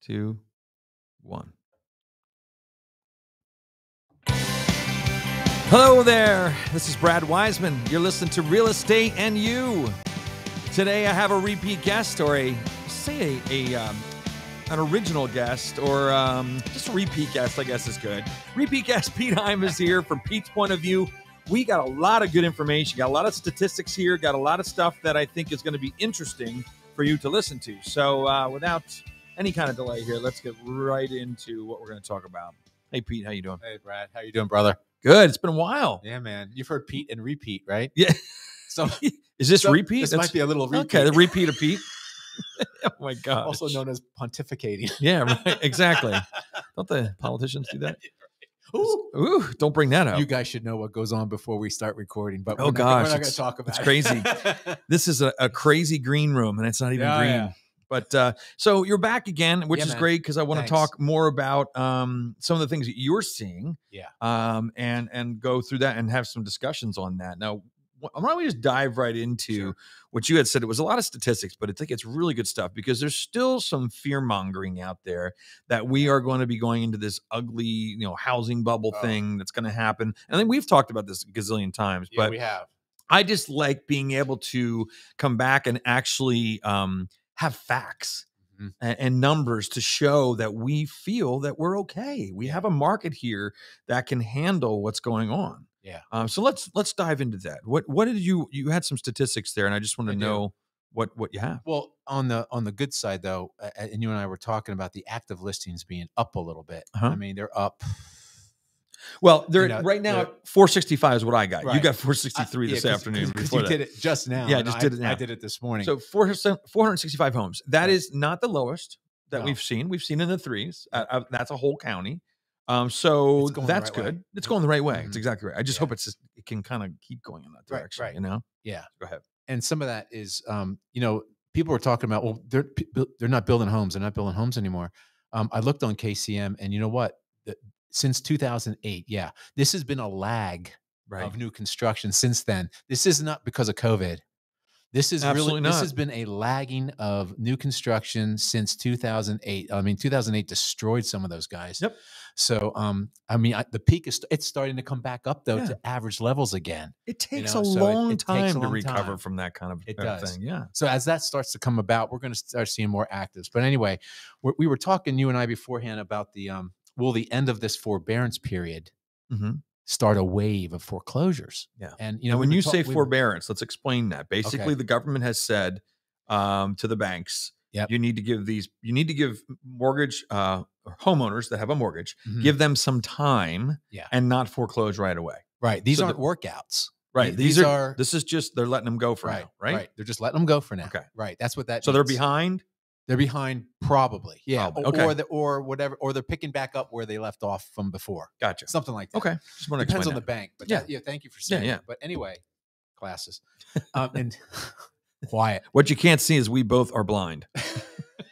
two, one. Hello there. This is Brad Wiseman. You're listening to Real Estate and You. Today I have a repeat guest or a say a, a um, an original guest or um, just a repeat guest. I guess is good. Repeat guest Pete Heim is here from Pete's point of view. We got a lot of good information. Got a lot of statistics here. Got a lot of stuff that I think is going to be interesting for you to listen to. So uh, without any kind of delay here, let's get right into what we're going to talk about. Hey, Pete, how you doing? Hey, Brad, how you doing, brother? Good. It's been a while. Yeah, man. You've heard Pete and repeat, right? Yeah. So is this so repeat? This That's, might be a little repeat. Okay, the repeat of Pete. oh my god. Also known as pontificating. yeah, right, exactly. don't the politicians do that? Ooh. Ooh, don't bring that up. You guys should know what goes on before we start recording, but oh we're gosh, not, we're not going to talk about it's it. crazy. this is a, a, crazy green room, and it's not even green. Yeah. But uh, so you're back again, which yeah, is man. great because I want to talk more about um, some of the things that you're seeing. Yeah. Um, and and go through that and have some discussions on that. Now, why don't we just dive right into sure. what you had said? It was a lot of statistics, but I think it's really good stuff because there's still some fear mongering out there that we are going to be going into this ugly, you know, housing bubble oh. thing that's going to happen. And I think we've talked about this gazillion times, yeah, but we have. I just like being able to come back and actually um, have facts mm-hmm. and, numbers to show that we feel that we're okay. We have a market here that can handle what's going on. Yeah. Um, so let's let's dive into that. What what did you you had some statistics there, and I just want to know what what you have. Well, on the on the good side though, uh, and you and I were talking about the active listings being up a little bit. Uh-huh. I mean, they're up well, they're you know, right now they're, 465 is what I got. Right. You got 463 I, this yeah, afternoon. Cause, you did it just now. Yeah, I just did it now. I did it this morning. So 465 homes. That right. is not the lowest that no. we've seen. We've seen in the threes. Uh, uh that's a whole county. Um, so that's right good. Way. It's going the right way. Mm -hmm. It's mm-hmm. exactly right. I just yeah. hope it's just, it can kind of keep going in that direction. Right, You know. Yeah. Go ahead. And some of that is, um, you know, people are talking about. Well, they're they're not building homes. They're not building homes anymore. Um, I looked on KCM, and you know what? since 2008. Yeah. This has been a lag right. of new construction since then. This is not because of COVID. This is Absolutely really, not. this has been a lagging of new construction since 2008. I mean, 2008 destroyed some of those guys. Yep. So, um, I mean, I, the peak is it's starting to come back up though yeah. to average levels again. It takes you know? a so long it, it time a long to recover time. from that kind of it uh, does. thing. Yeah. So as that starts to come about, we're going to start seeing more actives. But anyway, we were talking you and I beforehand about the um, will the end of this forbearance period mm-hmm. start a wave of foreclosures? Yeah. And you know, and when you say forbearance, let's explain that. Basically, okay. the government has said um, to the banks, yep. you need to give these, you need to give mortgage uh, homeowners that have a mortgage, mm-hmm. give them some time, yeah. and not foreclose right away. Right. These so aren't the, workouts. Right. These, these are, are, This is just they're letting them go for right, now. Right? right. They're just letting them go for now. Okay. Right. That's what that. So means. they're behind. They're behind, probably. Yeah. Probably. Okay. Or the, or whatever, or they're picking back up where they left off from before. Gotcha. Something like that. Okay. Just want to depends on that. the bank, but yeah, yeah. Thank you for saying. Yeah, yeah. That. But anyway, classes, um, and quiet. What you can't see is we both are blind.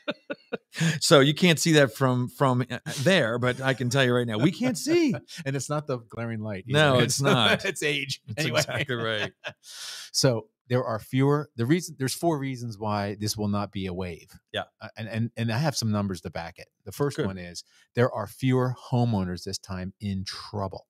so you can't see that from from uh, uh, there but i can tell you right now we can't see and it's not the glaring light either. no it's, it's not it's age it's anyway. exactly right so there are fewer. The reason there's four reasons why this will not be a wave. Yeah, uh, and and and I have some numbers to back it. The first Good. one is there are fewer homeowners this time in trouble.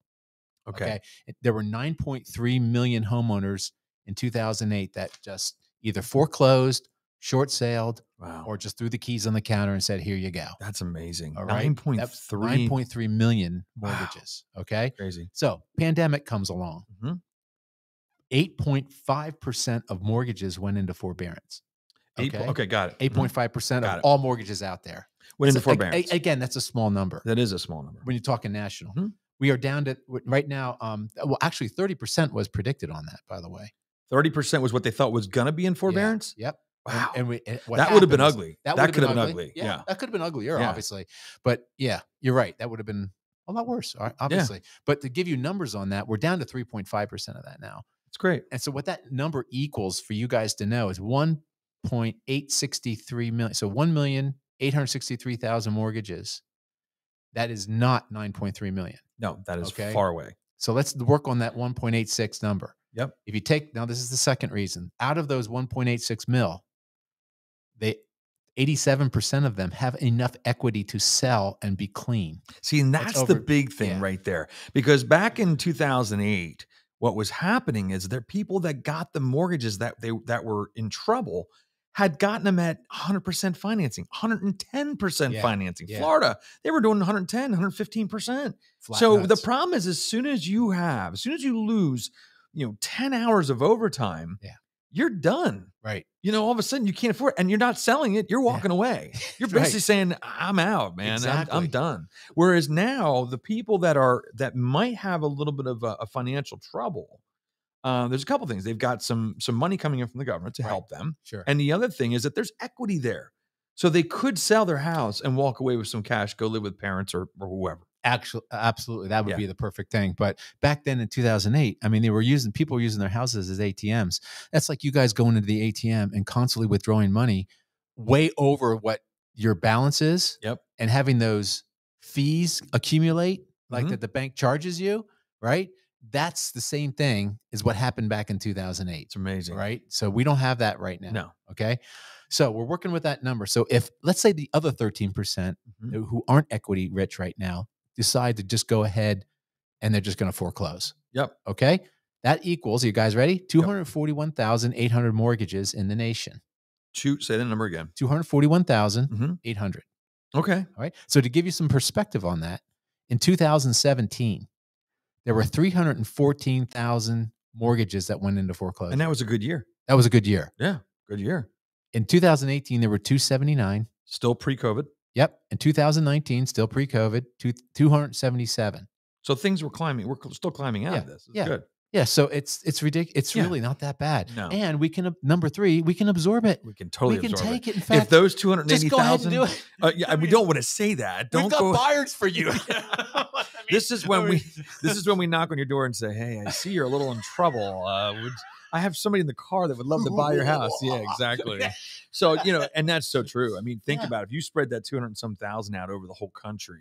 Okay, okay? there were 9.3 million homeowners in 2008 that just either foreclosed, short sailed, wow. or just threw the keys on the counter and said, "Here you go." That's amazing. All right, 9.3 9.3 million mortgages. Wow. Okay, crazy. So pandemic comes along. Mm -hmm. 8.5% of mortgages went into forbearance. Okay, Eight, okay got it. 8.5% mm-hmm. of it. all mortgages out there. Went into so, forbearance. A, again, that's a small number. That is a small number. When you're talking national. -hmm. We are down to right now, um, well, actually 30% was predicted on that, by the way. 30% was what they thought was going to be in forbearance? Yeah. Yep. Wow. And, we, and that would have been ugly. That, that could have been ugly. ugly. Yeah, yeah, That could have been uglier, yeah. obviously. But yeah, you're right. That would have been a lot worse, obviously. Yeah. But to give you numbers on that, we're down to 3.5% of that now. It's great. And so what that number equals for you guys to know is 1.863 million. So 1,863,000 mortgages. That is not 9.3 million. No, that is okay? far away. So let's work on that 1.86 number. Yep. If you take now this is the second reason. Out of those 1.86 mil, they 87% of them have enough equity to sell and be clean. See, and that's, that's the big thing yeah. right there. Because back in 2008, what was happening is that people that got the mortgages that they that were in trouble had gotten them at 100% financing, 110% yeah, financing. Yeah. Florida, they were doing 110, 115%. Flat so nuts. the problem is as soon as you have, as soon as you lose, you know, 10 hours of overtime, yeah you're done. Right. You know, all of a sudden you can't afford it and you're not selling it. You're walking yeah. away. You're basically right. saying, I'm out, man. Exactly. I'm, I'm, done. Whereas now the people that are, that might have a little bit of a, a financial trouble, uh, there's a couple things. They've got some, some money coming in from the government to right. help them. Sure. And the other thing is that there's equity there. So they could sell their house and walk away with some cash, go live with parents or, or whoever actually absolutely that would yeah. be the perfect thing but back then in 2008 i mean they were using people were using their houses as atms that's like you guys going into the atm and constantly withdrawing money way over what your balance is yep and having those fees accumulate like mm-hmm. that the bank charges you right that's the same thing as what happened back in 2008 it's amazing right so we don't have that right now no okay so we're working with that number so if let's say the other 13% percent mm hmm who aren't equity rich right now decide to just go ahead and they're just going to foreclose. Yep. Okay. That equals, you guys ready? 241,800 mortgages in the nation. Two, say that number again 241,800. Mm-hmm. Okay. All right. So, to give you some perspective on that, in 2017, there were 314,000 mortgages that went into foreclosure. And that was a good year. That was a good year. Yeah. Good year. In 2018, there were 279. Still pre COVID. Yep. In 2019, still pre COVID, 277. So things were climbing. We're still climbing out yeah. of this. It's yeah. Good. Yeah, so it's it's ridiculous. It's yeah. really not that bad. No. And we can number three, we can absorb it. We can totally. We can take it. it. In fact, if those two hundred eighty thousand, do it. Uh, we don't want to say that. Don't We've got go. buyers for you. this is when we. This is when we knock on your door and say, "Hey, I see you're a little in trouble. Uh, would, I have somebody in the car that would love to buy your house. Yeah, exactly. So, you know, and that's so true. I mean, think yeah. about it. if you spread that 200 some thousand out over the whole country,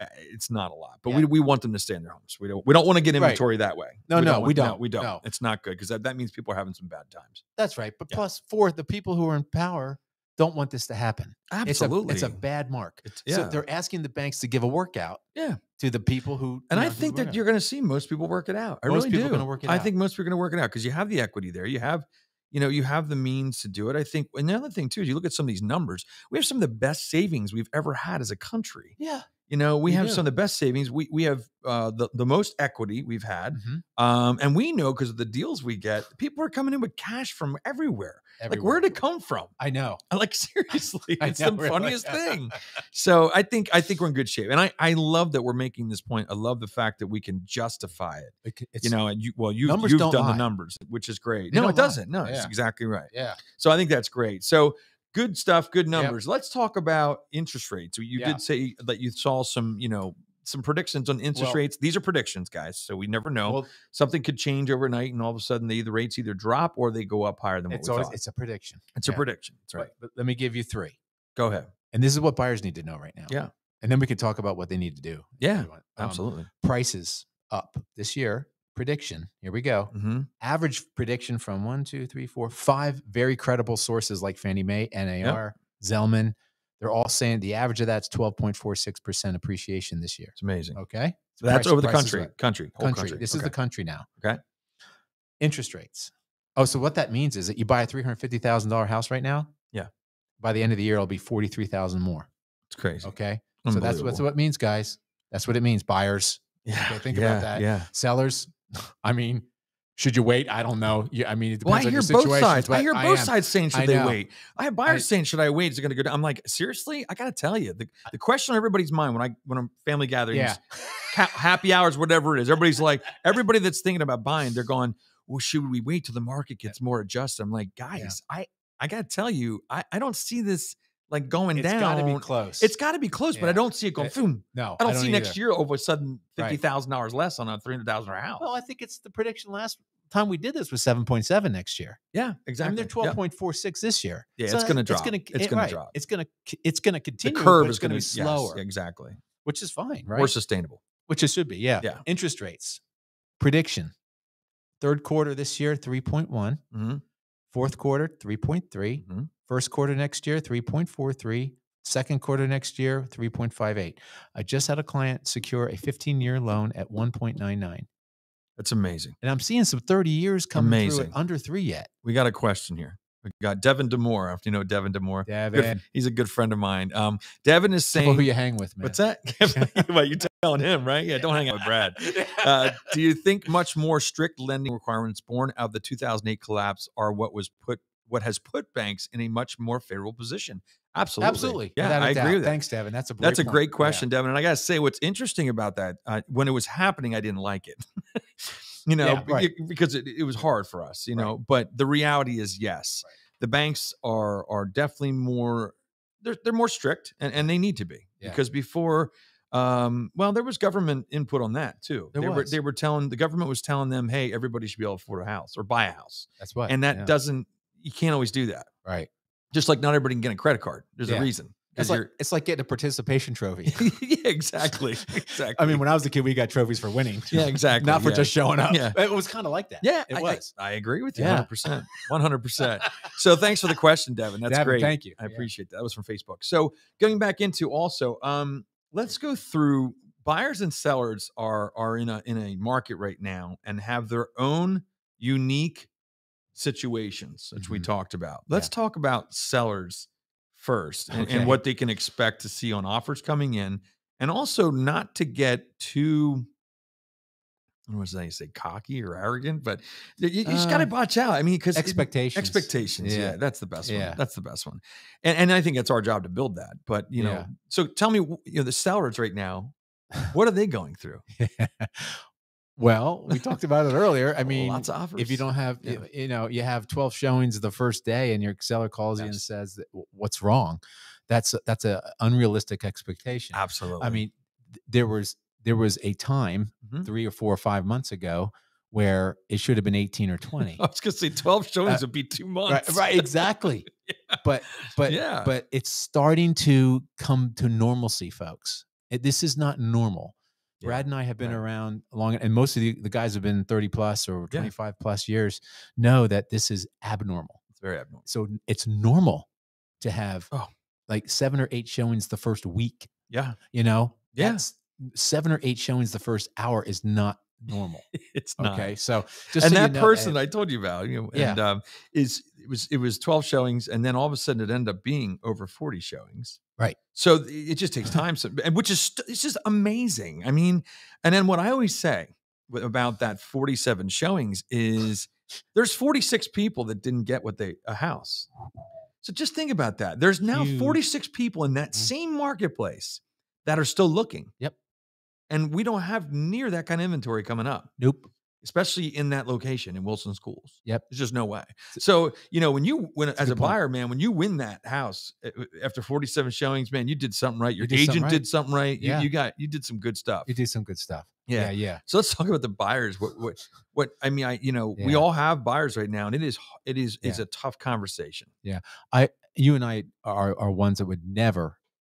eh, it's not a lot, but yeah. we, we want them to stay in their homes. We don't we don't want to get inventory right. that way. No, we no, we don't. No, we don't. No. It's not good because that, that means people are having some bad times. That's right. But yeah. for the people who are in power don't want this to happen. Absolutely, it's a, it's a bad mark. It's, yeah. So they're asking the banks to give a workout. Yeah, to the people who. And know, I think that you're going to see most people work it out. I most really people do. gonna work it I out. think most people are going to work it out because you have the equity there. You have, you know, you have the means to do it. I think another thing too is you look at some of these numbers. We have some of the best savings we've ever had as a country. Yeah. You know, we, have do. some of the best savings. We we have uh, the the most equity we've had, mm-hmm. um, and we know because of the deals we get, people are coming in with cash from everywhere. everywhere. Like where'd it come from? I know. Like seriously, it's know, the really. funniest thing. So I think I think we're in good shape, and I I love that we're making this point. I love the fact that we can justify it. It's, you know, and you well you you've done lie. the numbers, which is great. They no, it lie. doesn't. No, yeah. it's exactly right. Yeah. So I think that's great. So good stuff, good numbers. Yep. Let's talk about interest rates. You yeah. did say that you saw some, you know, some predictions on interest well, rates. These are predictions, guys, so we never know. Well, Something could change overnight, and all of a sudden, they, the rates either drop or they go up higher than it's always, thought. It's a prediction. It's yeah. a prediction. That's right. But, but let me give you three. Go ahead. And this is what buyers need to know right now. Yeah. And then we can talk about what they need to do. Yeah, um, absolutely. Prices up this year prediction. Here we go. Mm-hmm. Average prediction from one, two, three, four, five very credible sources like Fannie Mae, NAR, yep. Zellman. They're all saying the average of that's 12.46% appreciation this year. It's amazing. Okay. So that's price, over the country. Country. Country. country. This okay. is the country now. Okay. Interest rates. Oh, so what that means is that you buy a $350,000 house right now. Yeah. By the end of the year, it'll be 43000 more. It's crazy. Okay. So that's what, what it means, guys. That's what it means, buyers. Yeah. Okay, think yeah, about that. Yeah. Sellers, I mean, should you wait? I don't know. Yeah, I mean, it depends well, I hear both sides. I hear both I sides saying, should they wait? I have buyers I, saying, should I wait? Is it going to go down? I'm like, seriously? I got to tell you, the, the question on everybody's mind when I when I'm family gatherings, yeah. happy hours, whatever it is, everybody's like, everybody that's thinking about buying, they're going, well, should we wait till the market gets more adjusted? I'm like, guys, yeah. I I got to tell you, I I don't see this like going it's down. It's got to be close. It's got to be close, yeah. but I don't see it going. It, eh, boom. No, I don't, I don't see either. next year over a sudden fifty thousand right. dollars less on a three hundred thousand dollar house. Well, I think it's the prediction last time we did this was seven point seven next year. Yeah, exactly. I mean, they're four six this year. Yeah, so it's going eh, to drop. It's going to. It's going right. to drop. It's going to. It's going to continue. The curve is going to be slower. Yes, exactly. Which is fine, right? More sustainable. Which it should be. Yeah. Yeah. Interest rates prediction. Third quarter this year, three point one. Mm -hmm. Fourth quarter, 3.3. Mm-hmm. First quarter next year, 3.43. Second quarter next year, 3.58. I just had a client secure a 15 year loan at 1.99. That's amazing. And I'm seeing some 30 years coming amazing. through under three yet. We got a question here. We got Devin Demore. If you know Devin Demore, Devin, good, he's a good friend of mine. Um, Devin is saying, "Who you hang with, man? What's that? well, you telling him, right? Yeah, don't hang out with Brad. Uh, do you think much more strict lending requirements born out of the 2008 collapse are what was put, what has put banks in a much more favorable position? Absolutely, absolutely. Yeah, Without I agree with that. Thanks, Devin. That's a that's a great question, yeah. Devin. And I got to say, what's interesting about that? Uh, when it was happening, I didn't like it you know, yeah, right. because it, it, was hard for us, you know. But the reality is, yes, right. the banks are are definitely more they're they're more strict, and, and they need to be yeah. because before, um, well, there was government input on that too. There they was. were they were telling the government was telling them, hey, everybody should be able to afford a house or buy a house. That's why, and that yeah. doesn't you can't always do that, right? Just like not everybody can get a credit card. There's a reason. It's like it's like getting a participation trophy. yeah, exactly. Exactly. I mean, when I was a kid, we got trophies for winning. Yeah, exactly. Not for yeah. just showing up. Yeah, it was kind of like that. Yeah, it I, was. I, agree with you. One hundred percent. One hundred percent. So thanks for the question, Devin. That's Devin, great. Thank you. I yeah. appreciate that. That was from Facebook. So going back into also, um, let's go through buyers and sellers are are in a in a market right now and have their own unique situations, which mm-hmm. we talked about. Let's yeah. talk about sellers first and, okay. and what they can expect to see on offers coming in and also not to get too what was going say cocky or arrogant, but you, you just uh, got to watch out. I mean, because expectations, expectations. Yeah. yeah. that's the best yeah. one. That's the best one, and, and I think it's our job to build that. But you know, yeah. so tell me, you know, the sellers right now, what are they going through? Well, we talked about it earlier. I mean, lots of offers. If you don't have, yeah. you know, you have 12 showings the first day and your seller calls yes. you and says, what's wrong? That's, a, that's an unrealistic expectation. Absolutely. I mean, there was, there was a time mm -hmm. three or four or five months ago where it should have been 18 or 20. I was going to say 12 uh, showings uh, would be two months. Right, right exactly. yeah. But, but, yeah. but it's starting to come to normalcy, folks. It, this is not normal. Brad and I have been right. around long, and most of the, the, guys have been 30 plus or 25 yeah. plus years know that this is abnormal. It's very abnormal. So it's normal to have oh. like seven or eight showings the first week. Yeah. You know? Yes. Yeah. Seven or eight showings the first hour is not normal. it's not. okay. So just and so that you know, person I told you about, you know, yeah. and um, is it was it was twelve showings, and then all of a sudden it ended up being over forty showings. Right. So it just takes time, so, which is it's just amazing. I mean, and then what I always say about that forty-seven showings is there's forty-six people that didn't get what they a house. So just think about that. There's now Huge. 46 people in that mm. same marketplace that are still looking. Yep. And we don't have near that kind of inventory coming up. Nope. Especially in that location in Wilson Schools. Yep. There's just no way. So, you know, when you, when as a, a buyer, man, when you win that house eh, eh, after 47 showings, man, you did something right. Your did agent something right. did something right. Yeah. You, you, got, you did some good stuff. You did some good stuff. Yeah. yeah. Yeah. So let's talk about the buyers. What, what, what, I mean, I, you know, yeah. we all have buyers right now and it is, it is, yeah. it's a tough conversation. Yeah. I, you and I are, are ones that would never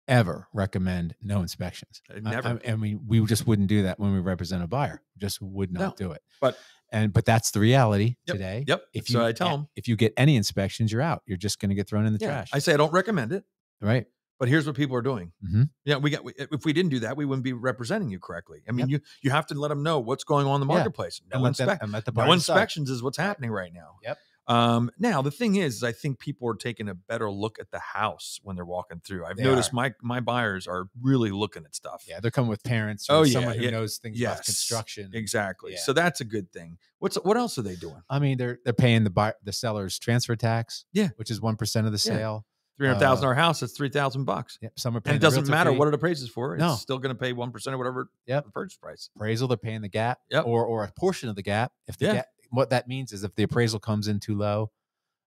ever recommend no inspections. Never. I, I, I, mean, we just wouldn't do that when we represent a buyer. Just would not no, do it. But and but that's the reality yep, today. Yep. If you, so I tell them if you get any inspections, you're out. You're just going to get thrown in the yeah, trash. I say I don't recommend it. Right. But here's what people are doing. Mm -hmm. Yeah, we got. We, if we didn't do that, we wouldn't be representing you correctly. I mean, yep. you you have to let them know what's going on in the marketplace. Yeah. No, the no inspections is what's happening right now. Yep. Um, now the thing is, is, I think people are taking a better look at the house when they're walking through. I've they noticed are. my my buyers are really looking at stuff. Yeah, they're coming with parents. oh yeah, someone who yeah. knows things yes. about construction. Exactly. Yeah. So that's a good thing. What's what else are they doing? I mean, they're they're paying the buyer the seller's transfer tax. Yeah, which is one percent of the sale. Yeah. Three hundred thousand uh, dollar house. That's three thousand bucks. Yep. Some are paying. And it doesn't matter fee. what it appraises for. It's no. still going to pay one percent or whatever. Yep. purchase price. Appraisal. They're paying the gap. Yep. Or or a portion of the gap if the yeah. gap what that means is if the appraisal comes in too low,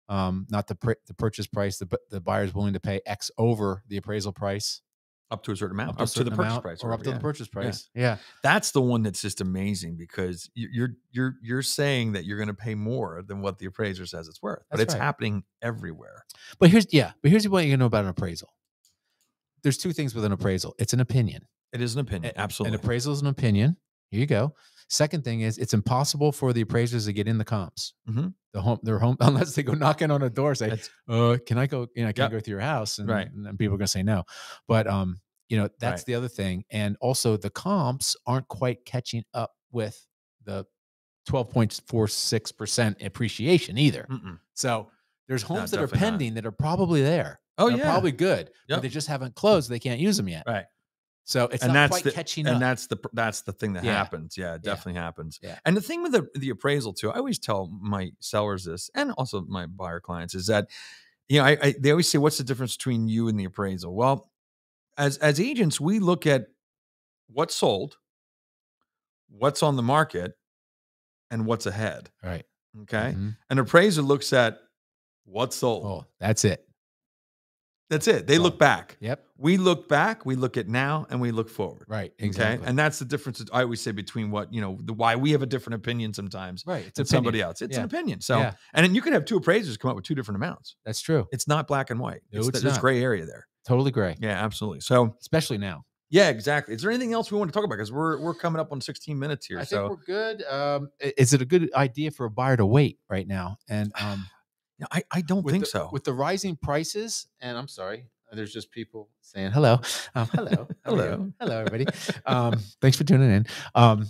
um, not the pr- the purchase price, the the buyer's willing to pay X over the appraisal price, up to a certain amount, up to, up to the purchase price, or, or up to yeah. the purchase price. Yeah. yeah. that's the one that's just amazing because you're you're you're saying that you're going to pay more than what the appraiser says it's worth, that's but it's right. happening everywhere. But here's yeah, but here's what you know about an appraisal. There's two things with an appraisal. It's an opinion. It is an opinion. Absolutely, an appraisal is an opinion. Here you go. Second thing is it's impossible for the appraisers to get in the comps. Mm-hmm. The home, their home, unless they go knocking on a door, say, uh, "Can I go? You know, I can yep. go through your house?" And, right. and people are going to say no. But um, you know, that's right. the other thing, and also the comps aren't quite catching up with the twelve point four six percent appreciation either. Mm-mm. So there's homes no, that are pending not. that are probably there. Oh yeah, probably good, yep. but they just haven't closed. They can't use them yet. Right. So it's and not that's quite the, catching and up. that's the that's the thing that yeah. happens. Yeah, it definitely yeah. happens. Yeah. And the thing with the, the appraisal too, I always tell my sellers this, and also my buyer clients, is that you know I, I they always say, "What's the difference between you and the appraisal?" Well, as as agents, we look at what's sold, what's on the market, and what's ahead. Right. Okay. Mm-hmm. An appraiser looks at what's sold. Oh, that's it. That's it. They look back. Yep. We look back, we look at now, and we look forward. Right. Exactly. Okay? And that's the difference I always say between what, you know, the why we have a different opinion sometimes. Right. It's somebody else. It's yeah. an opinion. So yeah. and then you can have two appraisers come up with two different amounts. That's true. It's not black and white. No, it's, it's there's gray area there. Totally gray. Yeah, absolutely. So especially now. Yeah, exactly. Is there anything else we want to talk about? Because we're we're coming up on 16 minutes here. I so. think we're good. Um, is it a good idea for a buyer to wait right now? And um, no, I, I don't with think the, so. With the rising prices, and I'm sorry, there's just people saying hello, um, hello, hello, hello, everybody. Um, thanks for tuning in. Um,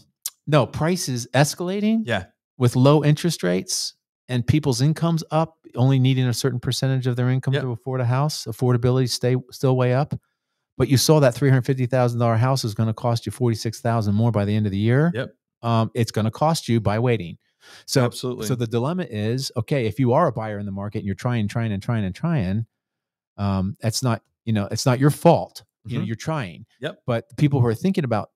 no, prices escalating. Yeah, with low interest rates and people's incomes up, only needing a certain percentage of their income yep. to afford a house. Affordability stay still way up. But you saw that three hundred fifty thousand dollar house is going to cost you forty six thousand more by the end of the year. Yep. Um, it's going to cost you by waiting. So absolutely. So the dilemma is okay if you are a buyer in the market and you're trying, trying, and trying and trying. Um, that's not you know it's not your fault. Mm-hmm. You know, mm-hmm. you're trying. Yep. But people who are thinking about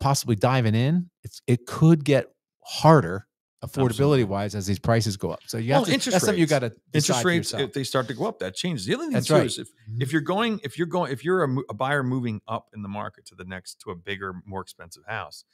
possibly diving in, it's it could get harder affordability Absolutely. wise as these prices go up. So you have well, to, interest that's rates. something you got to interest rates if they start to go up that changes. The other thing that's too right. is if, mm-hmm. if you're going if you're going if you're a, a, buyer moving up in the market to the next to a bigger more expensive house,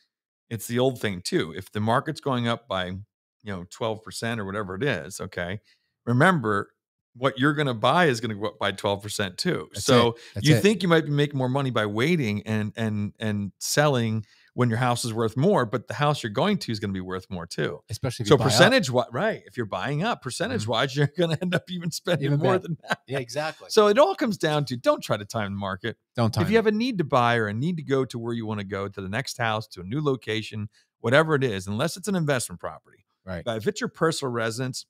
it's the old thing too. If the market's going up by, you know, 12% or whatever it is, okay, remember what you're going to buy is going to go up by 12% too. That's so you it. think you might be making more money by waiting and and and selling when your house is worth more, but the house you're going to is going to be worth more too. Especially so percentage wise, right? If you're buying up percentage mm-hmm. wise, you're going to end up even spending even more bad. than that. Yeah, exactly. So it all comes down to don't try to time the market. Don't time. If you it. have a need to buy or a need to go to where you want to go to the next house to a new location, whatever it is, unless it's an investment property. Right. But if it's your personal residence,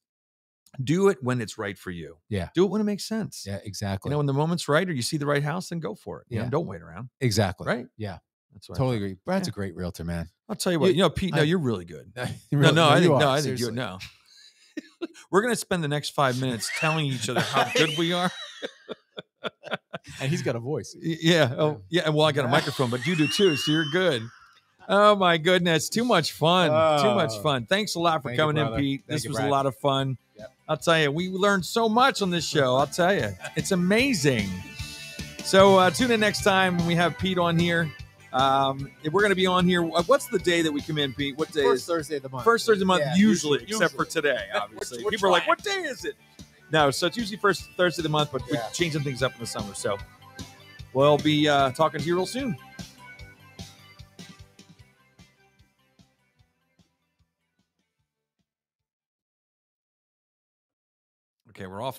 do it when it's right for you. Yeah. Do it when it makes sense. Yeah, exactly. You know, when the moment's right or you see the right house, then go for it. You yeah. Know, don't wait around. Exactly. Right. Yeah. That's what totally agree. Brad's yeah. a great realtor, man. I'll tell you what. You, you know, Pete. I, no, you're really good. you're really, no, no, no, I think are, no, I think you're no. We're gonna spend the next five minutes telling each other how good we are. and he's got a voice. Yeah. Oh, yeah. Well, I got a microphone, but you do too, so you're good. Oh my goodness, too much fun. Oh. Too much oh. fun. Thanks a lot for Thank coming in, Pete. Thank this you, was Brad. a lot of fun. Yep. I'll tell you, we learned so much on this show. I'll tell you, it's amazing. So uh, tune in next time when we have Pete on here. Um, if we're going to be on here, uh, what's the day that we come in, Pete? What day? First is, Thursday of the month. First Thursday of the month, yeah, usually, usually, except for today, obviously. we're, we're People trying. are like, "What day is it?" No, so it's usually first Thursday of the month, but yeah. we're changing things up in the summer. So we'll be uh, talking to you real soon. Okay, we're off.